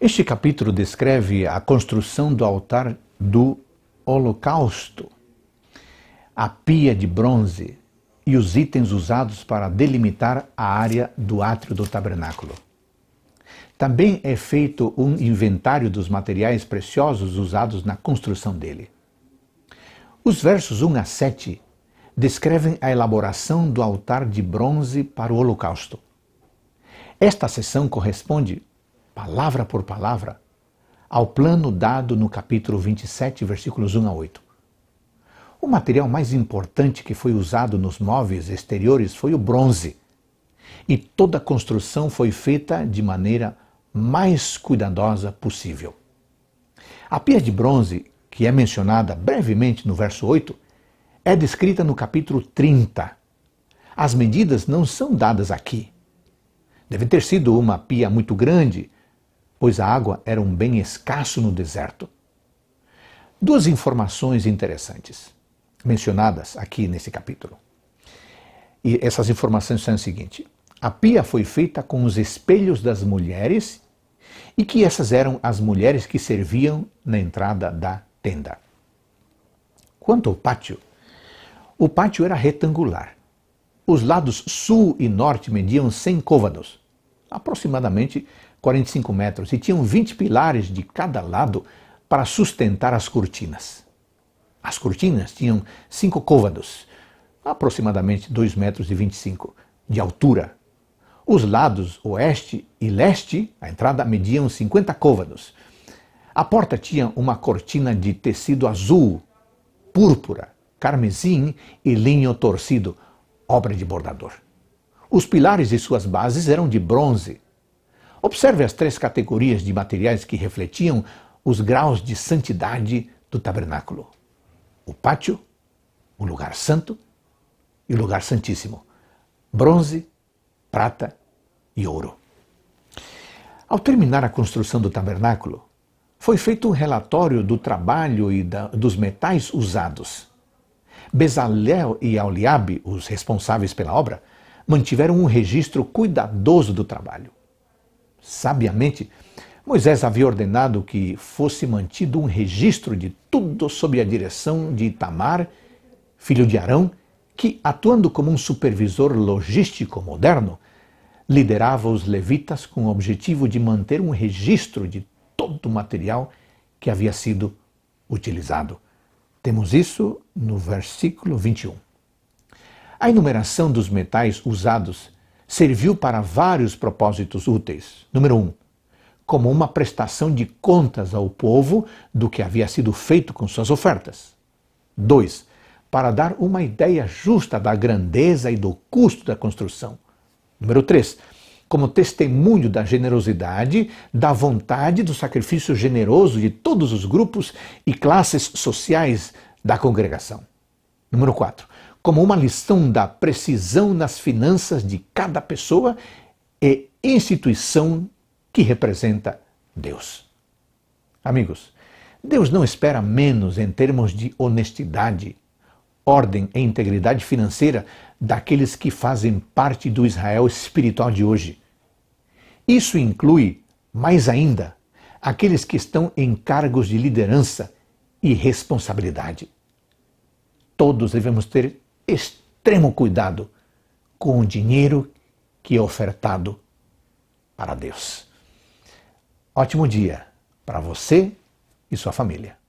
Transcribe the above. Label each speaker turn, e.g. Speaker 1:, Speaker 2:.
Speaker 1: Este capítulo descreve a construção do altar do Holocausto, a pia de bronze e os itens usados para delimitar a área do átrio do tabernáculo. Também é feito um inventário dos materiais preciosos usados na construção dele. Os versos 1 a 7 descrevem a elaboração do altar de bronze para o Holocausto. Esta seção corresponde palavra por palavra, ao plano dado no capítulo 27, versículos 1 a 8. O material mais importante que foi usado nos móveis exteriores foi o bronze, e toda a construção foi feita de maneira mais cuidadosa possível. A pia de bronze, que é mencionada brevemente no verso 8, é descrita no capítulo 30. As medidas não são dadas aqui. Deve ter sido uma pia muito grande, pois a água era um bem escasso no deserto. Duas informações interessantes mencionadas aqui nesse capítulo. E essas informações são as seguintes: a pia foi feita com os espelhos das mulheres e que essas eram as mulheres que serviam na entrada da tenda. Quanto ao pátio, o pátio era retangular. Os lados sul e norte mediam 100 côvados, aproximadamente 45 metros, e tinham 20 pilares de cada lado para sustentar as cortinas. As cortinas tinham cinco côvados, aproximadamente 2 metros e 25 de altura. Os lados oeste e leste, a entrada, mediam 50 côvados. A porta tinha uma cortina de tecido azul, púrpura, carmesim e linho torcido, obra de bordador. Os pilares e suas bases eram de bronze, Observe as três categorias de materiais que refletiam os graus de santidade do tabernáculo: o pátio, o lugar santo e o lugar santíssimo. Bronze, prata e ouro. Ao terminar a construção do tabernáculo, foi feito um relatório do trabalho e da, dos metais usados. Bezalel e Auliabe, os responsáveis pela obra, mantiveram um registro cuidadoso do trabalho sabiamente, Moisés havia ordenado que fosse mantido um registro de tudo sob a direção de Itamar, filho de Arão, que, atuando como um supervisor logístico moderno, liderava os levitas com o objetivo de manter um registro de todo o material que havia sido utilizado. Temos isso no versículo 21. A enumeração dos metais usados serviu para vários propósitos úteis. Número um, como uma prestação de contas ao povo do que havia sido feito com suas ofertas. Dois, para dar uma ideia justa da grandeza e do custo da construção. Número três, como testemunho da generosidade, da vontade do sacrifício generoso de todos os grupos e classes sociais da congregação. Número 4 como uma lição da precisão nas finanças de cada pessoa e instituição que representa Deus. Amigos, Deus não espera menos em termos de honestidade, ordem e integridade financeira daqueles que fazem parte do Israel espiritual de hoje. Isso inclui, mais ainda, aqueles que estão em cargos de liderança e responsabilidade. Todos devemos ter extremo cuidado com o dinheiro que é ofertado para Deus. Ótimo dia para você e sua família.